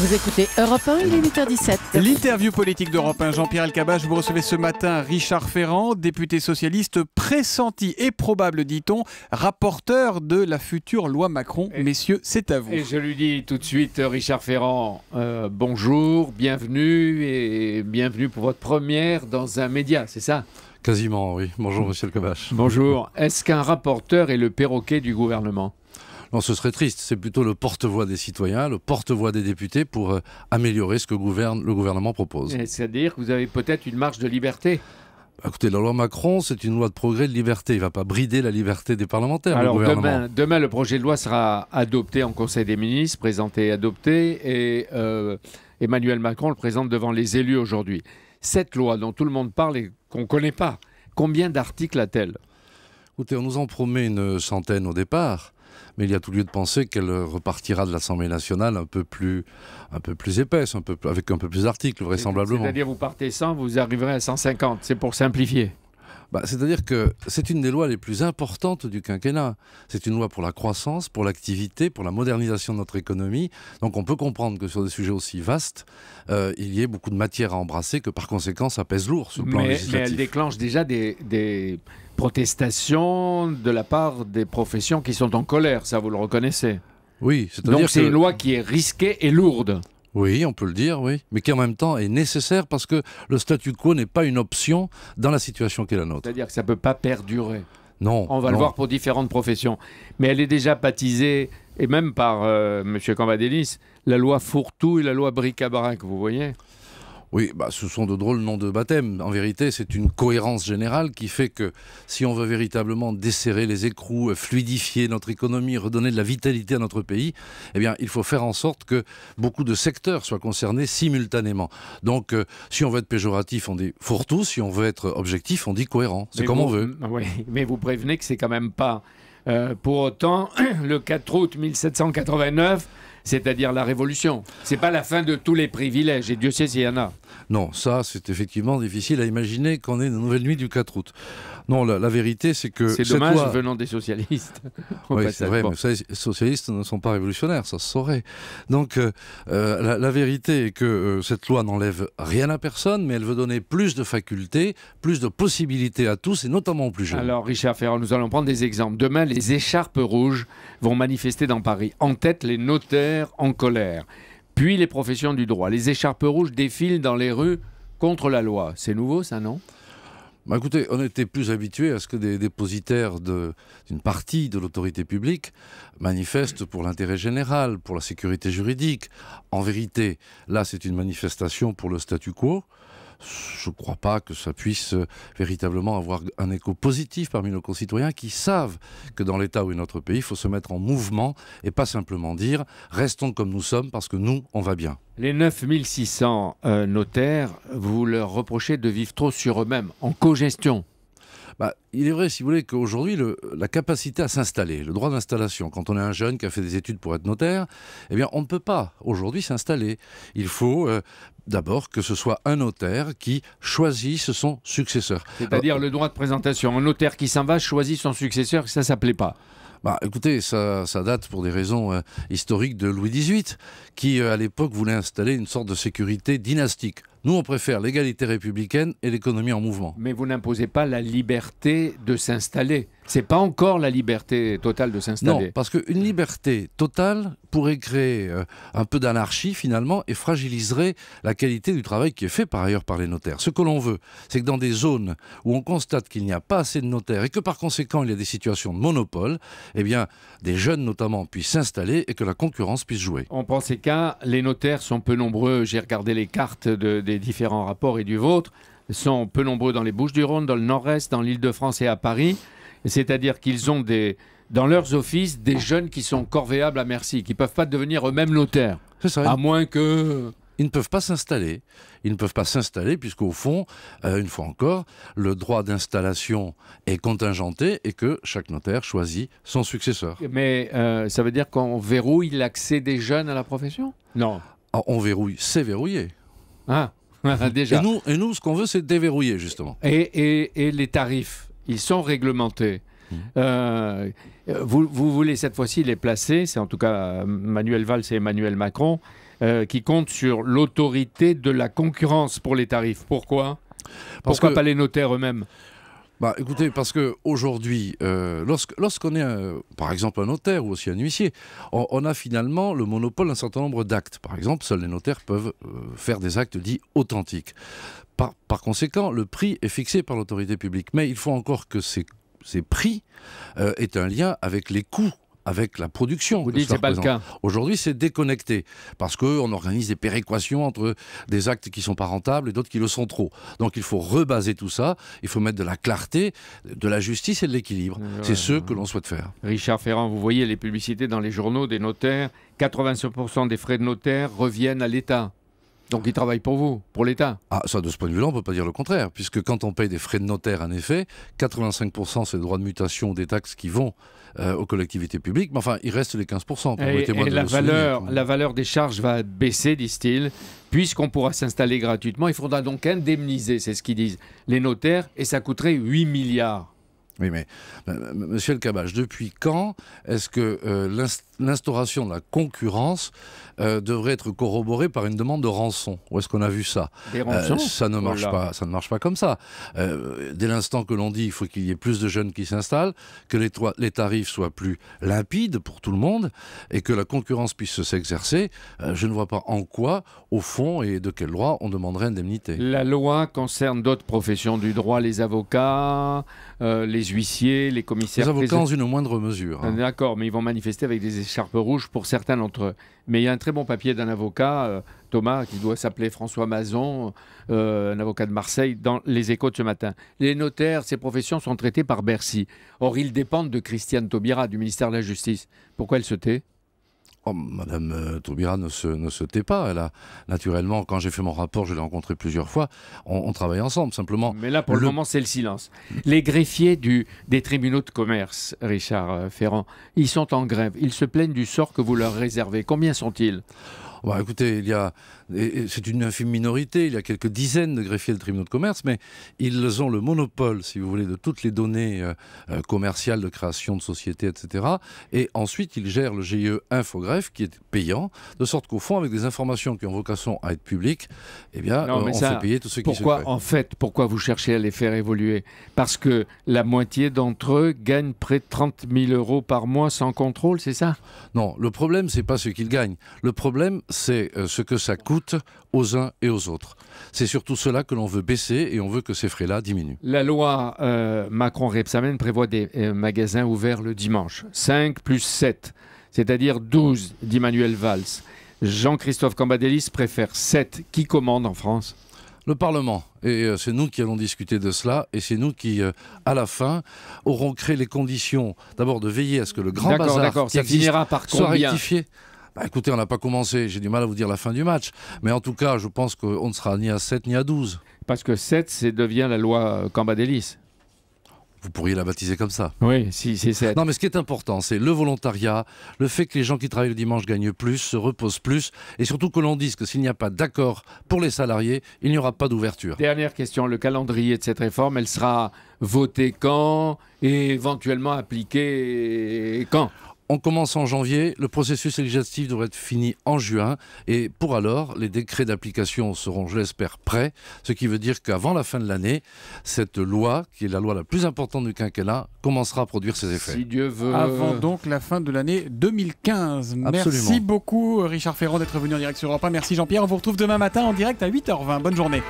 Vous écoutez Europe 1, il est 8h17. L'interview politique d'Europe 1, Jean-Pierre alcabache vous recevez ce matin Richard Ferrand, député socialiste pressenti et probable, dit-on, rapporteur de la future loi Macron. Messieurs, c'est à vous. Et je lui dis tout de suite, Richard Ferrand, euh, bonjour, bienvenue et bienvenue pour votre première dans un média, c'est ça Quasiment, oui. Bonjour, monsieur alcabache. Bonjour. Est-ce qu'un rapporteur est le perroquet du gouvernement non, ce serait triste. C'est plutôt le porte-voix des citoyens, le porte-voix des députés pour euh, améliorer ce que gouverne, le gouvernement propose. C'est-à-dire que vous avez peut-être une marge de liberté bah, Écoutez, la loi Macron, c'est une loi de progrès de liberté. Il ne va pas brider la liberté des parlementaires. Alors demain, le projet de loi sera adopté en Conseil des ministres, présenté et adopté, et euh, Emmanuel Macron le présente devant les élus aujourd'hui. Cette loi dont tout le monde parle et qu'on ne connaît pas, combien d'articles a-t-elle Écoutez, on nous en promet une centaine au départ mais il y a tout lieu de penser qu'elle repartira de l'Assemblée nationale un peu plus, un peu plus épaisse, un peu, avec un peu plus d'articles, vraisemblablement. C'est-à-dire, vous partez 100, vous arriverez à 150, c'est pour simplifier bah, C'est-à-dire que c'est une des lois les plus importantes du quinquennat. C'est une loi pour la croissance, pour l'activité, pour la modernisation de notre économie. Donc on peut comprendre que sur des sujets aussi vastes, euh, il y ait beaucoup de matière à embrasser, que par conséquent ça pèse lourd sur le plan législatif. Mais elle déclenche déjà des protestation de la part des professions qui sont en colère, ça vous le reconnaissez Oui, c'est-à-dire Donc c'est une loi qui est risquée et lourde. Oui, on peut le dire, oui, mais qui en même temps est nécessaire parce que le statu quo n'est pas une option dans la situation qui est la nôtre. C'est-à-dire que ça ne peut pas perdurer. Non. On va le voir pour différentes professions. Mais elle est déjà baptisée, et même par euh, M. Cambadélis, la loi fourre et la loi bric-à-brac, vous voyez oui, bah, ce sont de drôles noms de baptême. En vérité, c'est une cohérence générale qui fait que si on veut véritablement desserrer les écrous, euh, fluidifier notre économie, redonner de la vitalité à notre pays, eh bien, il faut faire en sorte que beaucoup de secteurs soient concernés simultanément. Donc, euh, si on veut être péjoratif, on dit fourre-tout. Si on veut être objectif, on dit cohérent. C'est comme on veut. Oui, mais vous prévenez que c'est quand même pas euh, pour autant le 4 août 1789 c'est-à-dire la révolution. C'est pas la fin de tous les privilèges, et Dieu sait s'il y en a. Non, ça, c'est effectivement difficile à imaginer qu'on ait une nouvelle nuit du 4 août. Non, la, vérité, c'est que. C'est dommage venant des socialistes. oui, c'est vrai, mais les socialistes ne sont pas révolutionnaires, ça se saurait. Donc, euh, euh, la, vérité est que euh, cette loi n'enlève rien à personne, mais elle veut donner plus de facultés, plus de possibilités à tous, et notamment aux plus jeunes. Alors, Richard Ferrand, nous allons prendre des exemples. Demain, les écharpes rouges vont manifester dans Paris. En tête, les notaires en colère puis les professions du droit. Les écharpes rouges défilent dans les rues contre la loi. C'est nouveau, ça, non bah, écoutez, on était plus habitué à ce que des dépositaires d'une partie de l'autorité publique manifestent pour l'intérêt général, pour la sécurité juridique. En vérité, là, c'est une manifestation pour le statu quo je ne crois pas que ça puisse euh, véritablement avoir un écho positif parmi nos concitoyens qui savent que dans l'état où est notre pays, il faut se mettre en mouvement et pas simplement dire restons comme nous sommes parce que nous, on va bien. Les 9600 euh, notaires, vous leur reprochez de vivre trop sur eux-mêmes, en cogestion bah, il est vrai, si vous voulez, qu'aujourd'hui, la capacité à s'installer, le droit d'installation, quand on est un jeune qui a fait des études pour être notaire, eh bien, on ne peut pas aujourd'hui s'installer. Il faut euh, d'abord que ce soit un notaire qui choisisse son successeur. C'est-à-dire euh, le droit de présentation. Un notaire qui s'en va choisit son successeur, ça ne s'appelait pas. Bah, écoutez, ça, date pour des raisons euh, historiques de Louis XVIII, qui euh, à l'époque voulait installer une sorte de sécurité dynastique. Nous, on préfère l'égalité républicaine et l'économie en mouvement. Mais vous n'imposez pas la liberté de s'installer. C'est pas encore la liberté totale de s'installer. Non, parce qu'une liberté totale pourrait créer euh, un peu d'anarchie finalement et fragiliserait la qualité du travail qui est fait par ailleurs par les notaires. Ce que l'on veut, c'est que dans des zones où on constate qu'il n'y a pas assez de notaires et que par conséquent il y a des situations de monopole, eh bien des jeunes notamment puissent s'installer et que la concurrence puisse jouer. On prend ces cas, les notaires sont peu nombreux, j'ai regardé les cartes des différents rapports et du vôtre, sont peu nombreux dans les Bouches-du-Rhône, dans le Nord-Est, dans l'Île-de-France et à Paris. C'est-à-dire qu'ils ont des, dans leurs offices des jeunes qui sont corvéables à merci, qui ne peuvent pas devenir eux-mêmes notaires. C'est ça. À moins que ils ne peuvent pas s'installer. Ils ne peuvent pas s'installer puisqu'au fond, euh, une fois encore, le droit d'installation est contingenté et que chaque notaire choisit son successeur. Mais euh, ça veut dire qu'on verrouille l'accès des jeunes à la profession Non. Ah, on verrouille, c'est verrouillé. Ah, déjà. Et nous, et nous ce qu'on veut, c'est déverrouiller, justement. et les tarifs ils sont réglementés. Mmh. Euh, vous, voulez cette fois-ci les placer, c'est en tout cas euh, Manuel Valls et Emmanuel Macron, euh, qui comptent sur l'autorité de la concurrence pour les tarifs. Pourquoi Parce Pourquoi pas les notaires eux-mêmes bah, écoutez, parce que aujourd'hui, euh, lorsque lorsqu'on est, euh, par exemple, un notaire ou aussi un huissier, on, a finalement le monopole d'un certain nombre d'actes. Par exemple, seuls les notaires peuvent euh, faire des actes dits authentiques. Par, conséquent, le prix est fixé par l'autorité publique. Mais il faut encore que ces, prix aient un lien avec les coûts avec la production. pas Aujourd'hui, c'est déconnecté parce qu'on organise des péréquations entre des actes qui sont pas rentables et d'autres qui le sont trop. Donc il faut rebaser tout ça. Il faut mettre de la clarté, de la justice et de l'équilibre. Euh, c'est ce que l'on souhaite faire. Richard Ferrand, vous voyez les publicités dans les journaux des notaires. 85% des frais de notaire reviennent à l'État. Donc ils travaillent pour vous, pour l'État Ah, ça, de ce point de vue-là, on ne peut pas dire le contraire, puisque quand on paye des frais de notaire, en effet, 85% c'est le droits de mutation des taxes qui vont euh, aux collectivités publiques, mais enfin, il reste les 15%. pour témoin de la valeur, la valeur des charges va baisser, disent-ils, puisqu'on pourra s'installer gratuitement. Il faudra donc indemniser, c'est ce qu'ils disent, les notaires, et ça coûterait 8 milliards. Oui, mais euh, Monsieur le Cabage, depuis quand est-ce que euh, l'instauration de la concurrence euh, devrait être corroborée par une demande de rançon Où est-ce qu'on a vu ça Des rançons Ça ne marche oh pas. Ça ne marche pas comme ça. dès l'instant que l'on dit qu'il faut qu'il y ait plus de jeunes qui s'installent, que les, les, tarifs soient plus limpides pour tout le monde et que la concurrence puisse s'exercer, je ne vois pas en quoi, au fond et de quel droit on demanderait indemnité. La loi concerne d'autres professions du droit, les avocats, les huissiers, les commissaires. Les avocats, une moindre mesure. Hein. D'accord, mais ils vont manifester avec des écharpes rouges pour certains d'entre eux. Mais il y a un très bon papier d'un avocat, euh, Thomas, qui doit s'appeler François Mazon, euh, un avocat de Marseille, dans Les Échos de ce matin. Les notaires, ces professions sont traitées par Bercy. Or, ils dépendent de Christiane Taubira, du ministère de la Justice. Pourquoi elle se tait Oh, madame euh, Taubira ne se, ne se tait pas. Elle a, naturellement, quand j'ai fait mon rapport, je l'ai rencontrée plusieurs fois. On, travaille ensemble, simplement. Mais là, pour le, moment, c'est le silence. Les greffiers du, des tribunaux de commerce, Richard euh, Ferrand, ils sont en grève. Ils se plaignent du sort que vous leur réservez. Combien sont-ils bah, écoutez, il y a, c'est une infime minorité, il y a quelques dizaines de greffiers de tribunaux de commerce, mais ils ont le monopole, si vous voulez, de toutes les données euh, euh, commerciales de création de sociétés, etc. Et ensuite, ils gèrent le GIE Infogreffe, qui est payant, de sorte qu'au fond, avec des informations qui ont vocation à être publiques, eh bien, euh, on fait payer tous ceux qui se Pourquoi, en fait, pourquoi vous cherchez à les faire évoluer Parce que la moitié d'entre eux gagnent près de 30 000 euros par mois sans contrôle, c'est ça Non, le problème, c'est pas ce qu'ils gagnent. Le problème, c'est euh, ce que ça coûte aux uns et aux autres. C'est surtout cela que l'on veut baisser et on veut que ces frais-là diminuent. La loi euh, Macron-Rebsamen prévoit des euh, magasins ouverts le dimanche. 5 plus 7, c'est-à-dire 12, d'Immanuel Valls. Jean-Christophe Cambadélis préfère 7. Qui commande en France le Parlement. Et c'est nous qui allons discuter de cela, et c'est nous qui, à la fin, aurons créé les conditions, d'abord de veiller à ce que le grand bazar par soit rectifié. Bah, écoutez, on n'a pas commencé, j'ai du mal à vous dire la fin du match. Mais en tout cas, je pense qu'on ne sera ni à 7 ni à 12. Parce que 7, c'est devient la loi euh, Cambadélis. Vous pourriez la baptiser comme ça. Oui, si, c'est 7. Non, mais ce qui est important, c'est le volontariat, le fait que les gens qui travaillent le dimanche gagnent plus, se reposent plus, et surtout que l'on dise que s'il n'y a pas d'accord pour les salariés, il n'y aura pas d'ouverture. Dernière question, le calendrier de cette réforme, elle sera votée quand et éventuellement appliquée quand on commence en janvier, le processus législatif devrait être fini en juin, et pour alors, les décrets d'application seront, je l'espère, prêts, ce qui veut dire qu'avant la fin de l'année, cette loi, qui est la loi la plus importante du quinquennat, commencera à produire ses effets. Si Dieu veut. Avant donc la fin de l'année 2015. Merci beaucoup Richard Ferrand d'être venu en direct sur Europe 1. Merci Jean-Pierre, on vous retrouve demain matin en direct à 8h20. Bonne journée.